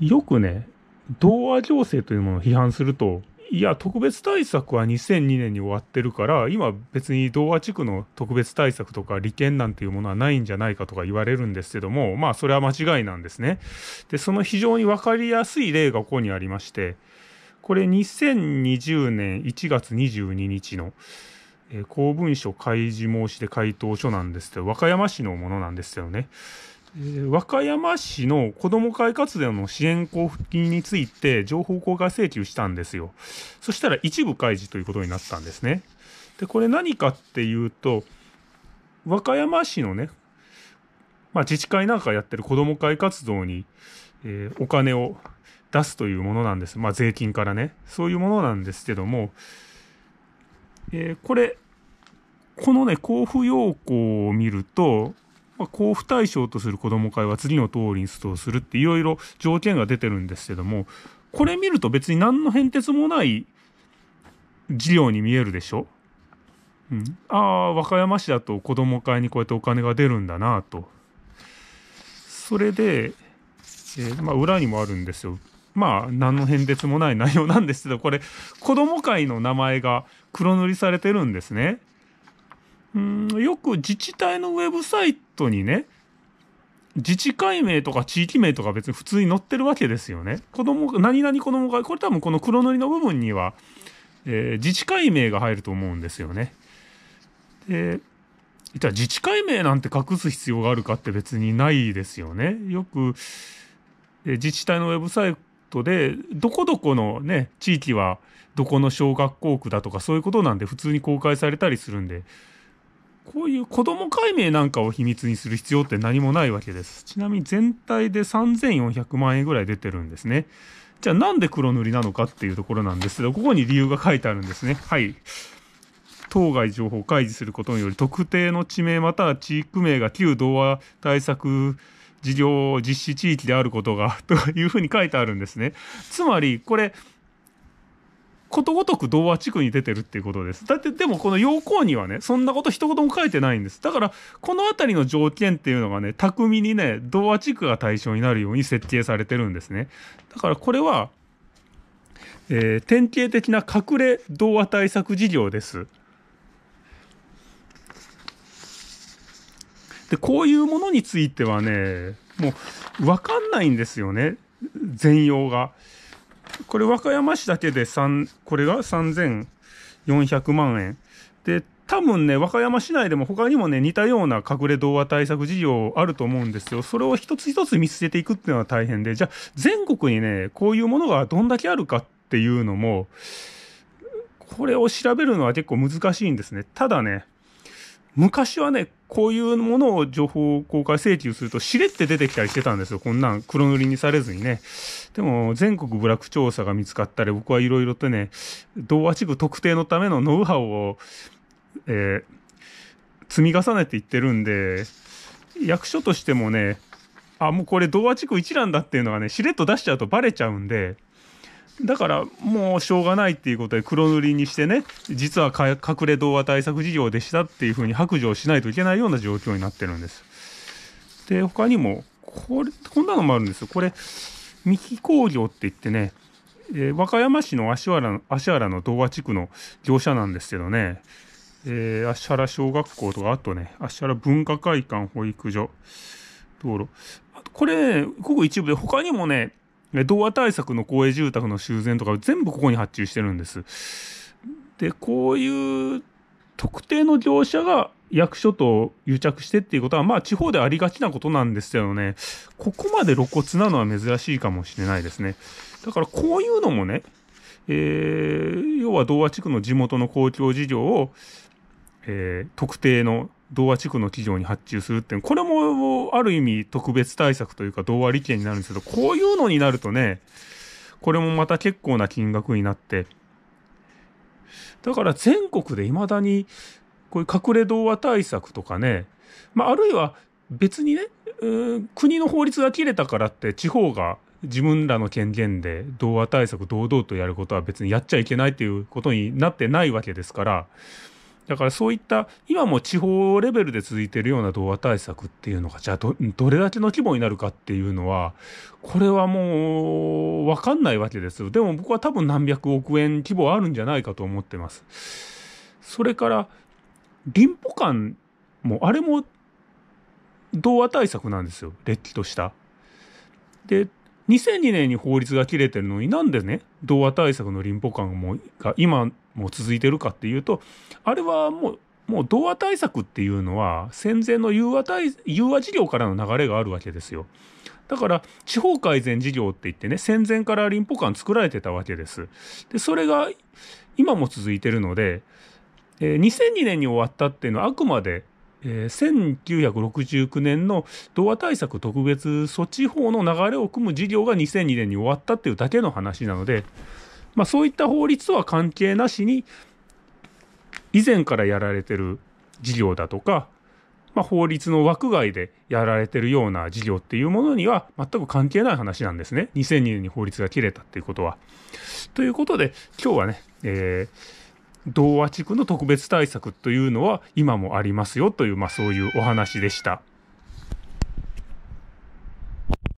よくね、童話情勢というものを批判すると、いや、特別対策は2002年に終わってるから、今別に童話地区の特別対策とか利権なんていうものはないんじゃないかとか言われるんですけども、まあそれは間違いなんですね。で、その非常に分かりやすい例がここにありまして、これ2020年1月22日の、公文書開示申し出回答書なんですけど、和歌山市のものなんですよね。和歌山市の子ども会活動の支援交付金について情報公開請求したんですよ。そしたら一部開示ということになったんですね。で、これ何かっていうと、和歌山市のね、まあ、自治会なんかやってる子ども会活動に、えー、お金を出すというものなんです。まあ、税金からね。そういうものなんですけども、えー、これ、このね、交付要項を見ると、まあ、交付対象とする子ども会は次の通りに出動するっていろいろ条件が出てるんですけどもこれ見ると別に何の変哲もない事業に見えるでしょ、うん、ああ和歌山市だと子ども会にこうやってお金が出るんだなとそれで、えー、まあ、裏にもあるんですよまあ何の変哲もない内容なんですけどこれ子ども会の名前が黒塗りされてるんですね。うんよく自治体のウェブサイトにね、自治会名とか地域名とか別に普通に載ってるわけですよね。子供、何々子供が、これ多分この黒塗りの部分には、えー、自治会名が入ると思うんですよね。で、じゃあ自治会名なんて隠す必要があるかって別にないですよね。よく、えー、自治体のウェブサイトで、どこどこのね、地域はどこの小学校区だとかそういうことなんで普通に公開されたりするんで、こういう子供解明なんかを秘密にする必要って何もないわけです。ちなみに全体で3400万円ぐらい出てるんですね。じゃあなんで黒塗りなのかっていうところなんですけど、ここに理由が書いてあるんですね。はい。当該情報を開示することにより、特定の地名または地域名が旧童話対策事業実施地域であることがというふうに書いてあるんですね。つまり、これ、ことごとく童話地区に出てるっていうことです。だってでもこの要項にはねそんなこと一言も書いてないんです。だからこの辺りの条件っていうのがね巧みにね童話地区が対象になるように設計されてるんですね。だからこれは、えー、典型的な隠れ童話対策事業です。でこういうものについてはねもう分かんないんですよね全容が。これ和歌山市だけで3、これが3400万円。で、多分ね、和歌山市内でも他にもね、似たような隠れ童話対策事業あると思うんですよ。それを一つ一つ見つけていくっていうのは大変で、じゃあ全国にね、こういうものがどんだけあるかっていうのも、これを調べるのは結構難しいんですね。ただね、昔はね、こういうものを情報公開請求すると、しれって出てきたりしてたんですよ。こんなん黒塗りにされずにね。でも、全国部落調査が見つかったり、僕はいろいろとね、童話地区特定のためのノウハウを、えー、積み重ねていってるんで、役所としてもね、あ、もうこれ童話地区一覧だっていうのがね、しれっと出しちゃうとバレちゃうんで、だからもうしょうがないっていうことで黒塗りにしてね実は隠れ童話対策事業でしたっていうふうに白状しないといけないような状況になってるんです。で他にもこれこんなのもあるんですよ。これ三木工業って言ってね、えー、和歌山市の芦原芦原の童話地区の業者なんですけどね、えー、芦原小学校とかあとね芦原文化会館保育所道路これごく一部で他にもね童話対策の公営住宅の修繕とか全部ここに発注してるんです。で、こういう特定の業者が役所と癒着してっていうことは、まあ地方でありがちなことなんですけどね、ここまで露骨なのは珍しいかもしれないですね。だからこういうのもね、えー、要は童話地区の地元の公共事業を、えー、特定の童話地区の企業に発注するっていうこれもある意味特別対策というか童話利権になるんですけどこういうのになるとねこれもまた結構な金額になってだから全国でいまだにこういう隠れ童話対策とかね、まあ、あるいは別にね国の法律が切れたからって地方が自分らの権限で童話対策堂々とやることは別にやっちゃいけないということになってないわけですからだからそういった今も地方レベルで続いているような童話対策っていうのがじゃあどれだけの規模になるかっていうのはこれはもう分かんないわけですでも僕は多分何百億円規模あるんじゃないかと思ってます。それからリンポ館もあれも童話対策なんですよれっきとした。で2002年に法律が切れてるのになんでね童話対策のリンポ館もが今もう続いてるかっていうとあれはもうもう童話対策っていうのは戦前の融和対融和事業からの流れがあるわけですよ。だから地方改善事業って言ってね戦前から林保館作られてたわけです。でそれが今も続いてるので、えー、2002年に終わったっていうのはあくまで、えー、1969年の童話対策特別措置法の流れを組む事業が2002年に終わったっていうだけの話なのでまあ、そういった法律とは関係なしに以前からやられてる事業だとか、まあ、法律の枠外でやられてるような事業っていうものには全く関係ない話なんですね2002年に法律が切れたっていうことは。ということで今日はね、えー、同和地区の特別対策というのは今もありますよという、まあ、そういうお話でした。